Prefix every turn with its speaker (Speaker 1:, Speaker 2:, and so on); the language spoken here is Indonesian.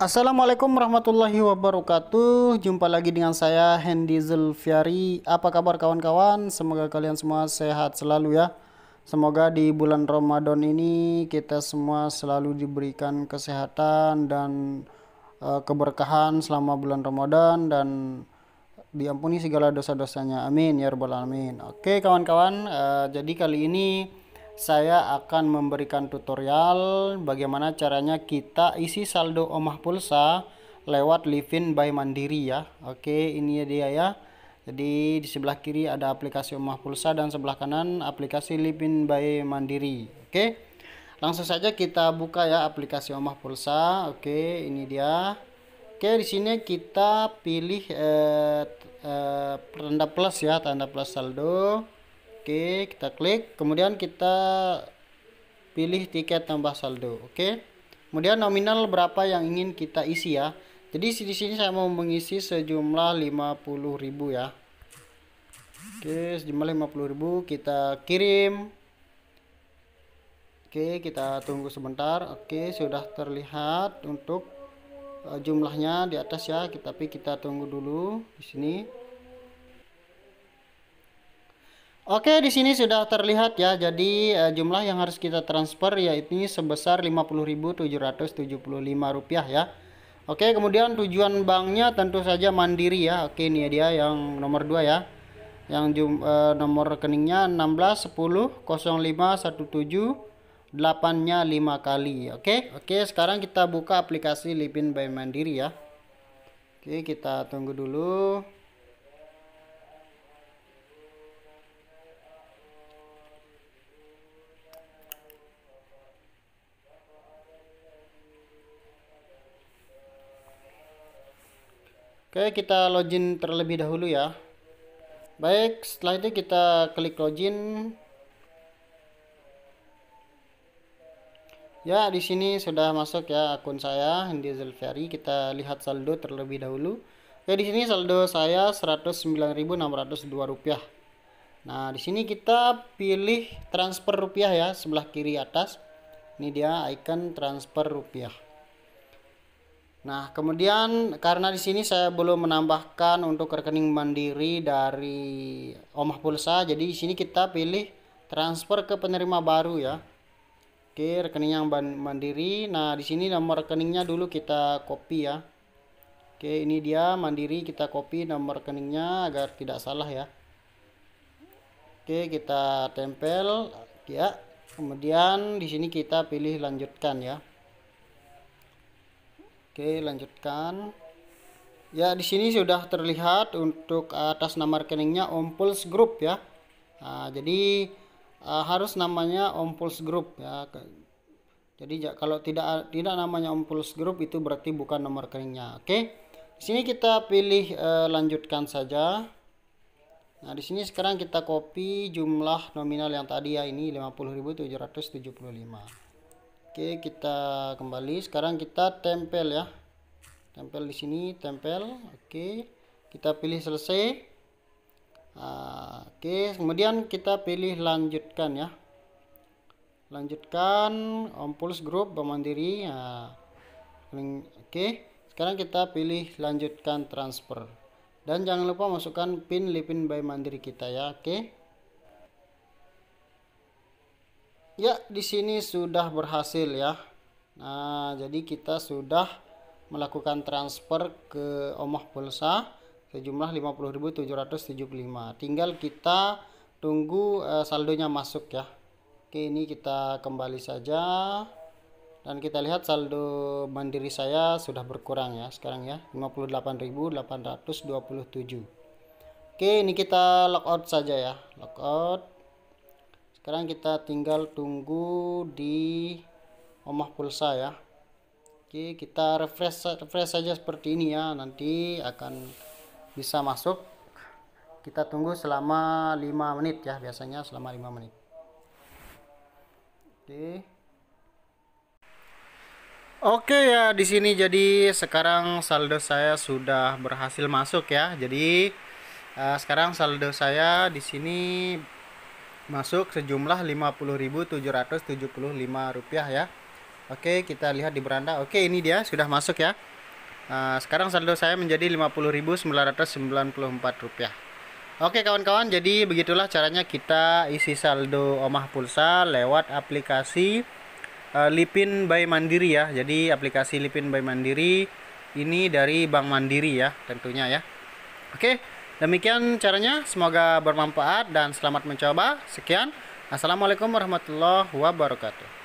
Speaker 1: Assalamualaikum warahmatullahi wabarakatuh Jumpa lagi dengan saya Hendy Zulfiari Apa kabar kawan-kawan? Semoga kalian semua sehat selalu ya Semoga di bulan Ramadan ini kita semua selalu diberikan kesehatan dan uh, keberkahan selama bulan Ramadan dan diampuni segala dosa-dosanya Amin ya rabbal alamin Oke kawan-kawan uh, jadi kali ini saya akan memberikan tutorial bagaimana caranya kita isi saldo omah pulsa lewat Livin by Mandiri ya. Oke, ini ya dia ya. Jadi di sebelah kiri ada aplikasi omah pulsa dan sebelah kanan aplikasi Livin by Mandiri. Oke. Langsung saja kita buka ya aplikasi omah pulsa. Oke, ini dia. Oke, di sini kita pilih eh, eh, tanda plus ya, tanda plus saldo. Oke, kita klik. Kemudian kita pilih tiket tambah saldo. Oke. Kemudian nominal berapa yang ingin kita isi ya. Jadi di sini saya mau mengisi sejumlah 50.000 ya. Oke, sejumlah 50.000 kita kirim. Oke, kita tunggu sebentar. Oke, sudah terlihat untuk eh, jumlahnya di atas ya, tapi kita tunggu dulu di sini. Oke, di sini sudah terlihat ya. Jadi eh, jumlah yang harus kita transfer yaitu sebesar Rp50.775 ya. Oke, kemudian tujuan banknya tentu saja Mandiri ya. Oke, ini dia yang nomor 2 ya. Yang jum, eh, nomor rekeningnya 16100517 8-nya 5 kali. Oke. Oke, sekarang kita buka aplikasi Lipin by Mandiri ya. Oke, kita tunggu dulu. Oke, kita login terlebih dahulu ya. Baik, setelah itu kita klik login. Ya, di sini sudah masuk ya akun saya Hendy Ferry. Kita lihat saldo terlebih dahulu. Oke, di sini saldo saya Rp109.602. Nah, di sini kita pilih transfer rupiah ya sebelah kiri atas. Ini dia icon transfer rupiah. Nah, kemudian karena di sini saya belum menambahkan untuk rekening mandiri dari Omah Pulsa, jadi di sini kita pilih transfer ke penerima baru ya. Oke, rekening yang mandiri. Nah, di sini nomor rekeningnya dulu kita copy ya. Oke, ini dia mandiri kita copy nomor rekeningnya agar tidak salah ya. Oke, kita tempel ya. Kemudian di sini kita pilih lanjutkan ya. Oke, lanjutkan. Ya, di sini sudah terlihat untuk atas nama rekeningnya Ompuls Group ya. Nah, jadi uh, harus namanya Ompuls Group ya. Jadi kalau tidak tidak namanya Ompuls Group itu berarti bukan nomor rekeningnya. Oke. Di sini kita pilih uh, lanjutkan saja. Nah, di sini sekarang kita copy jumlah nominal yang tadi ya ini 50.775. Oke, kita kembali. Sekarang kita tempel ya. Tempel di sini, tempel. Oke. Kita pilih selesai. Ah, oke, kemudian kita pilih lanjutkan ya. Lanjutkan Ompuls Group Bank Mandiri. Ah, oke. Sekarang kita pilih lanjutkan transfer. Dan jangan lupa masukkan PIN Lipin by Mandiri kita ya. Oke. ya di sini sudah berhasil ya nah jadi kita sudah melakukan transfer ke omah pulsa sejumlah 50.775 tinggal kita tunggu uh, saldonya masuk ya oke ini kita kembali saja dan kita lihat saldo mandiri saya sudah berkurang ya sekarang ya 58.827 oke ini kita logout saja ya logout sekarang kita tinggal tunggu di omah pulsa ya Oke kita refresh refresh saja seperti ini ya nanti akan bisa masuk kita tunggu selama lima menit ya biasanya selama lima menit Oke Oke ya di sini jadi sekarang saldo saya sudah berhasil masuk ya jadi eh, sekarang saldo saya di sini masuk sejumlah rp rupiah ya. Oke, kita lihat di beranda. Oke, ini dia sudah masuk ya. Nah, sekarang saldo saya menjadi rp rupiah. Oke kawan-kawan, jadi begitulah caranya kita isi saldo Omah Pulsa lewat aplikasi uh, Lipin by Mandiri ya. Jadi aplikasi Lipin by Mandiri ini dari Bank Mandiri ya, tentunya ya. Oke. Demikian caranya, semoga bermanfaat dan selamat mencoba. Sekian, Assalamualaikum warahmatullahi wabarakatuh.